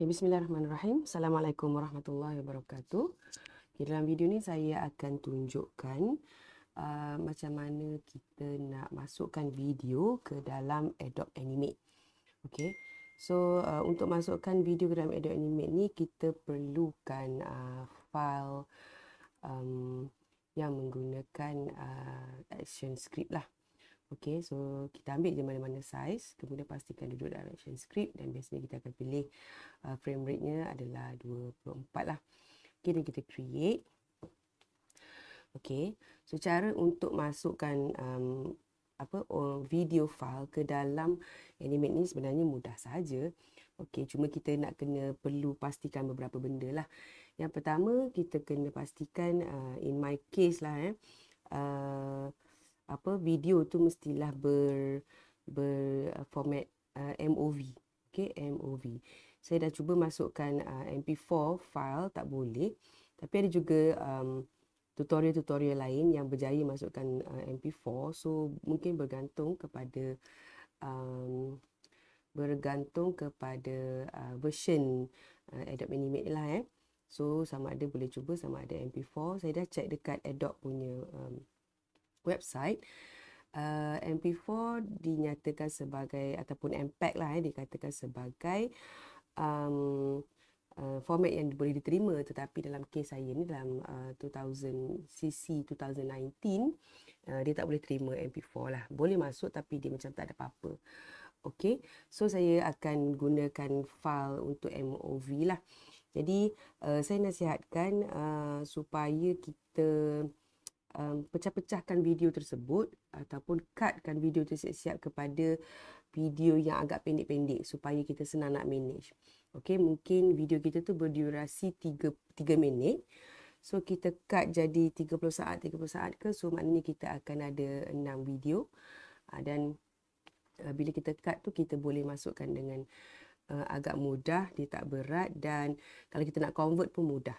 Ya, Bismillahirrahmanirrahim. Assalamualaikum warahmatullahi wabarakatuh. Okay, dalam video ni saya akan tunjukkan uh, macam mana kita nak masukkan video ke dalam Adobe Animate. Okay. So uh, untuk masukkan video ke dalam Adobe Animate ni kita perlukan uh, file um, yang menggunakan uh, action script lah. Okay, so kita ambil je mana-mana size. Kemudian pastikan duduk direction script. Dan biasanya kita akan pilih uh, frame rate-nya adalah 24 lah. Okay, dan kita create. Okay, so cara untuk masukkan um, apa video file ke dalam animate ni sebenarnya mudah saja. Okay, cuma kita nak kena perlu pastikan beberapa benda lah. Yang pertama, kita kena pastikan uh, in my case lah eh. Uh, apa video tu mestilah ber ber uh, format uh, MOV. Okay, MOV. Saya dah cuba masukkan uh, MP4 file tak boleh. Tapi ada juga um, tutorial-tutorial lain yang berjaya masukkan uh, MP4. So mungkin bergantung kepada um, bergantung kepada uh, version uh, Adobe Animate lah eh. So sama ada boleh cuba sama ada MP4. Saya dah check dekat Adobe punya um, website uh, and before dinyatakan sebagai ataupun MPEG lah eh, dikatakan sebagai um, uh, format yang boleh diterima tetapi dalam kes saya ni dalam uh, 2000 CC 2019 Uh, dia tak boleh terima MP4 lah. Boleh masuk tapi dia macam tak ada apa-apa. Okay. So saya akan gunakan file untuk MOV lah. Jadi uh, saya nasihatkan uh, supaya kita um, pecah-pecahkan video tersebut ataupun cutkan video tersebut siap kepada video yang agak pendek-pendek supaya kita senang nak manage. Okay, mungkin video kita tu berdurasi 3, 3 minit. So, kita cut jadi 30 saat, 30 saat ke. So, maknanya kita akan ada 6 video. Uh, dan uh, bila kita cut tu, kita boleh masukkan dengan uh, agak mudah, dia tak berat. Dan kalau kita nak convert pun mudah.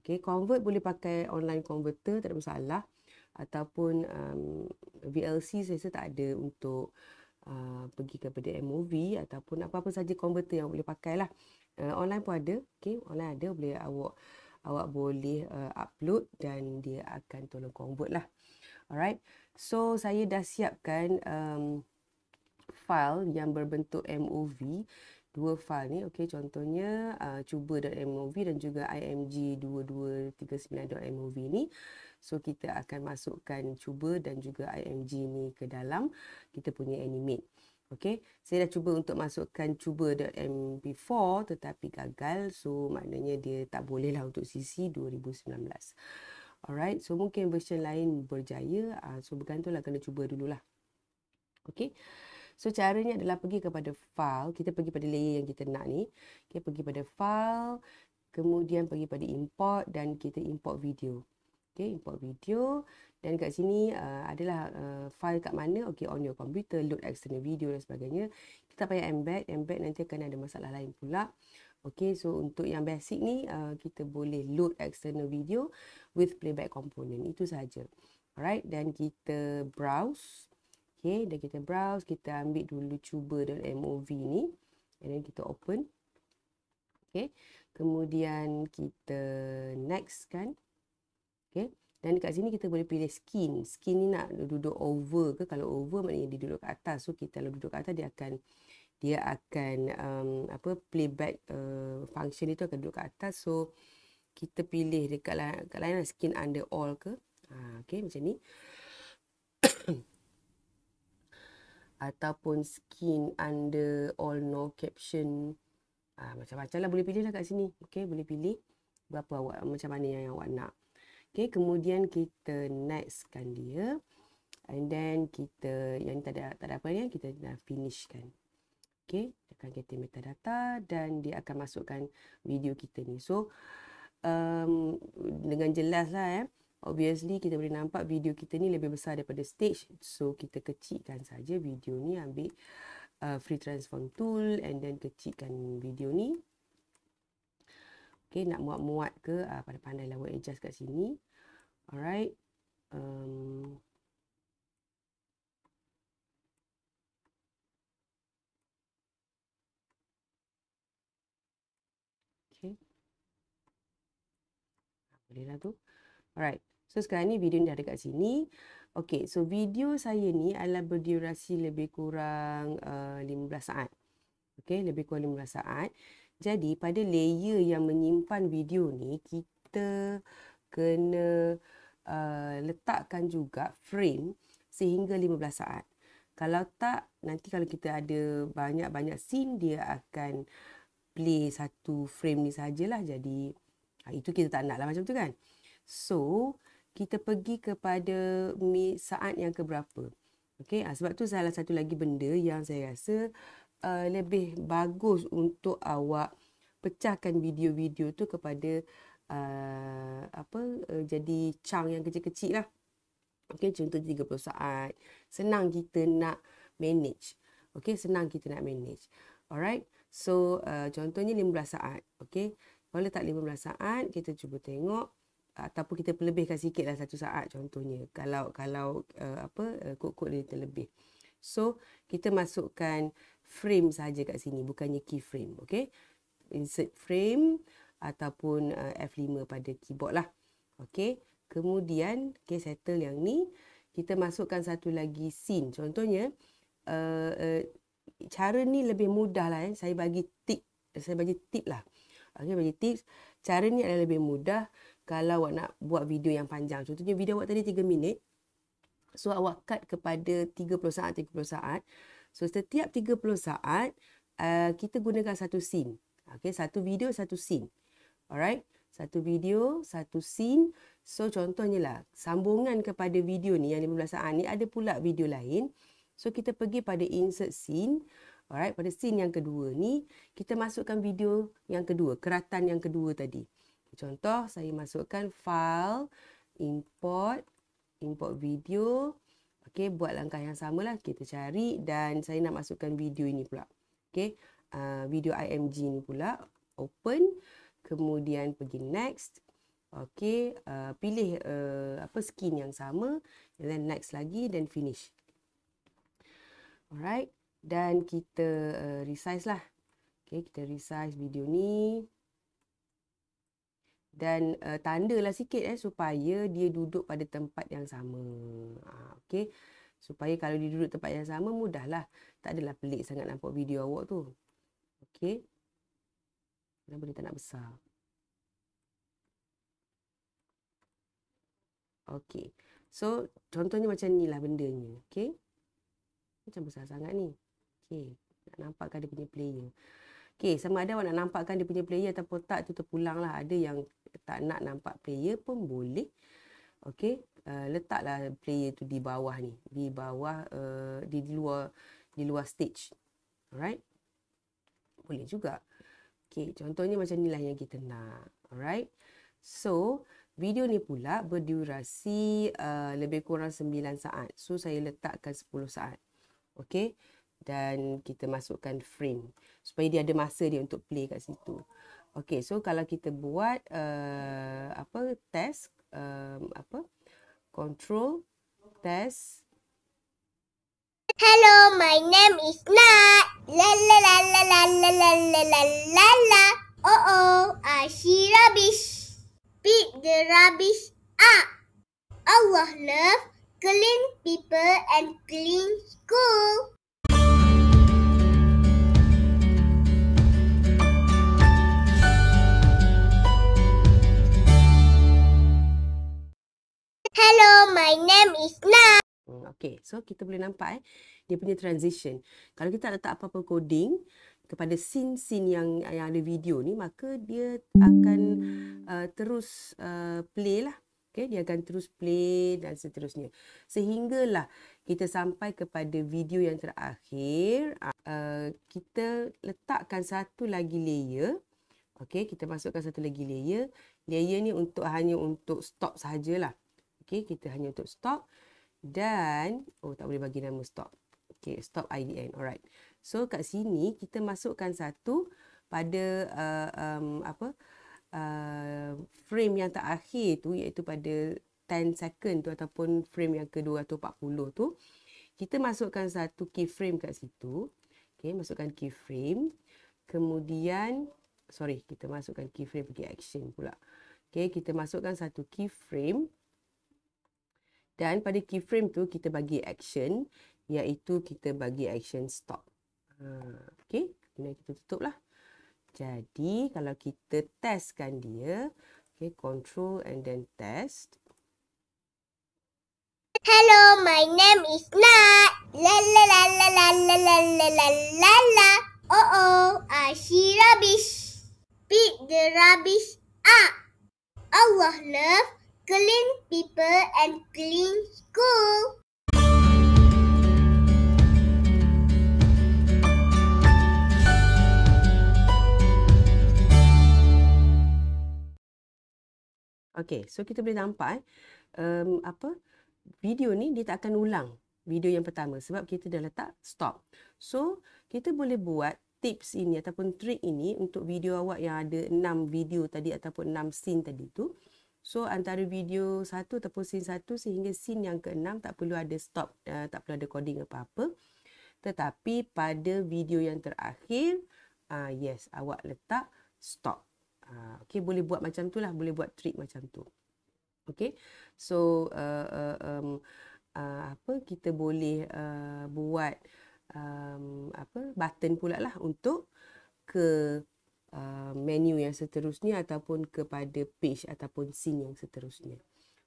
Okay, convert boleh pakai online converter, tak ada masalah. Ataupun um, VLC saya rasa tak ada untuk uh, pergi kepada MOV ataupun apa-apa saja converter yang boleh pakai lah. Uh, online pun ada. Okay, online ada. Boleh awak awak boleh uh, upload dan dia akan tolong convert lah. Alright. So, saya dah siapkan um, file yang berbentuk MOV dua fail ni okey contohnya uh, cuba.mov dan juga img2239.mov ni so kita akan masukkan cuba dan juga img ni ke dalam kita punya animate okey saya dah cuba untuk masukkan cuba.mp4 tetapi gagal so maknanya dia tak boleh lah untuk CC 2019 Alright, so mungkin version lain berjaya. Uh, so bergantunglah kena cuba dululah. Okay. So caranya adalah pergi kepada file, kita pergi pada layer yang kita nak ni. Kita pergi pada file, kemudian pergi pada import dan kita import video. Okay, import video dan kat sini uh, adalah uh, file kat mana okay on your computer load external video dan sebagainya kita payah embed embed nanti akan ada masalah lain pula okay so untuk yang basic ni uh, kita boleh load external video with playback component itu sahaja. alright dan kita browse Okay, dan kita browse, kita ambil dulu cuba MOV ni. And then kita open. Okay, kemudian kita next kan. Okay, dan dekat sini kita boleh pilih skin. Skin ni nak duduk over ke? Kalau over maknanya dia duduk kat atas. So, kita kalau duduk kat atas dia akan dia akan um, apa playback uh, function itu akan duduk kat atas. So, kita pilih dekat lain, dekat lain skin under all ke. Ha, okay, macam ni. ataupun skin under all no caption uh, macam-macam lah boleh pilih lah kat sini okay boleh pilih berapa awak macam mana yang awak nak okay kemudian kita nextkan dia and then kita yang tak ada tak ada apa ni kita dah finishkan okay kita akan get metadata dan dia akan masukkan video kita ni so um, dengan jelas lah eh Obviously kita boleh nampak video kita ni lebih besar daripada stage So kita kecilkan saja video ni ambil uh, free transform tool And then kecilkan video ni Okay nak muat-muat ke uh, pandai-pandai lah buat adjust kat sini Alright um, Okay ah, Boleh lah tu Alright So sekarang ni video ni dah dekat sini. Okay, so video saya ni adalah berdurasi lebih kurang uh, eh, 15 saat. Okay, lebih kurang 15 saat. Jadi pada layer yang menyimpan video ni, kita kena uh, letakkan juga frame sehingga 15 saat. Kalau tak, nanti kalau kita ada banyak-banyak scene, dia akan play satu frame ni sajalah. Jadi, ah, itu kita tak nak lah macam tu kan. So, kita pergi kepada saat yang keberapa. Okey, ha, ah, sebab tu salah satu lagi benda yang saya rasa uh, lebih bagus untuk awak pecahkan video-video tu kepada uh, apa uh, jadi chunk yang kecil-kecil lah. Okey, contoh 30 saat. Senang kita nak manage. Okey, senang kita nak manage. Alright. So, uh, contohnya 15 saat. Okey. Kalau letak 15 saat, kita cuba tengok ataupun kita melebihkan sikit lah satu saat contohnya kalau kalau uh, apa uh, kod-kod dia terlebih so kita masukkan frame saja kat sini bukannya keyframe okey insert frame ataupun uh, eh, F5 pada keyboard lah okey kemudian okey settle yang ni kita masukkan satu lagi scene contohnya uh, uh, cara ni lebih mudah lah eh. saya bagi tip saya bagi tip lah okey bagi tips cara ni adalah lebih mudah kalau awak nak buat video yang panjang. Contohnya video awak tadi 3 minit. So awak cut kepada 30 saat, 30 saat. So setiap 30 saat, uh, kita gunakan satu scene. Okay, satu video, satu scene. Alright, satu video, satu scene. So contohnya lah, sambungan kepada video ni yang 15 saat ni ada pula video lain. So kita pergi pada insert scene. Alright, pada scene yang kedua ni, kita masukkan video yang kedua, keratan yang kedua tadi. Contoh saya masukkan file import import video. Okey, buat langkah yang sama lah. kita cari dan saya nak masukkan video ini pula. Okey, uh, video IMG ini pula open kemudian pergi next. Okey, uh, pilih uh, apa skin yang sama then next lagi dan finish. Alright, dan kita uh, resize lah. Okey, kita resize video ni dan uh, lah sikit eh supaya dia duduk pada tempat yang sama. Ha, ah, okay. Supaya kalau dia duduk tempat yang sama mudahlah. Tak adalah pelik sangat nampak video awak tu. Okay. Kenapa dia tak nak besar? Okay. So contohnya macam ni lah benda ni, Okay. Macam besar sangat ni. Okay. Nak nampakkan dia punya player. Okay, sama ada awak nak nampakkan dia punya player ataupun tak, tu terpulang lah. Ada yang tak nak nampak player pun boleh. Okay, uh, eh, letaklah player tu di bawah ni. Di bawah, uh, di, luar di luar stage. Alright? Boleh juga. Okay, contohnya macam ni lah yang kita nak. Alright? So, video ni pula berdurasi uh, lebih kurang 9 saat. So, saya letakkan 10 saat. Okay? dan kita masukkan frame supaya dia ada masa dia untuk play kat situ. Okay, so kalau kita buat uh, apa test um, apa control test. Hello, my name is Na. La la la la la la la la la la la. Oh oh, I see rubbish. Pick the rubbish up. Allah love clean people and clean school. So kita boleh nampak eh dia punya transition. Kalau kita letak apa-apa coding kepada scene-scene yang yang ada video ni maka dia akan uh, terus uh, play lah. Okay, dia akan terus play dan seterusnya. Sehinggalah kita sampai kepada video yang terakhir. Uh, kita letakkan satu lagi layer. Okay, kita masukkan satu lagi layer. Layer ni untuk hanya untuk stop sahajalah. Okay, kita hanya untuk stop dan oh tak boleh bagi nama stop. Okay, stop IDN. Alright. So kat sini kita masukkan satu pada uh, um, apa uh, frame yang terakhir tu iaitu pada 10 second tu ataupun frame yang ke-240 tu. Kita masukkan satu keyframe kat situ. Okay, masukkan keyframe. Kemudian, sorry, kita masukkan keyframe pergi action pula. Okay, kita masukkan satu keyframe. Dan pada keyframe tu kita bagi action iaitu kita bagi action stop. Ha, ah, okay. Kemudian kita tutup lah. Jadi kalau kita testkan dia. Okay. Control and then test. Hello, my name is Nat. La la la la la la la la la la la. Oh oh, I see rubbish. Pick the rubbish up. Allah love clean people and clean school. Okay, so kita boleh nampak um, apa video ni dia tak akan ulang video yang pertama sebab kita dah letak stop. So, kita boleh buat tips ini ataupun trik ini untuk video awak yang ada 6 video tadi ataupun 6 scene tadi tu. So antara video satu ataupun scene satu sehingga scene yang keenam tak perlu ada stop, uh, tak perlu ada coding apa-apa. Tetapi pada video yang terakhir, uh, yes, awak letak stop. Uh, okay, boleh buat macam tu lah, boleh buat trick macam tu. Okay, so uh, uh, um, uh, apa kita boleh uh, buat um, apa button pula lah untuk ke uh, menu yang seterusnya ataupun kepada page ataupun scene yang seterusnya.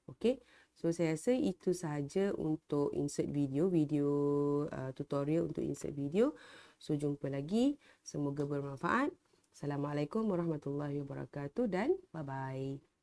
Okay. So saya rasa itu sahaja untuk insert video, video uh, tutorial untuk insert video. So jumpa lagi. Semoga bermanfaat. Assalamualaikum warahmatullahi wabarakatuh dan bye-bye.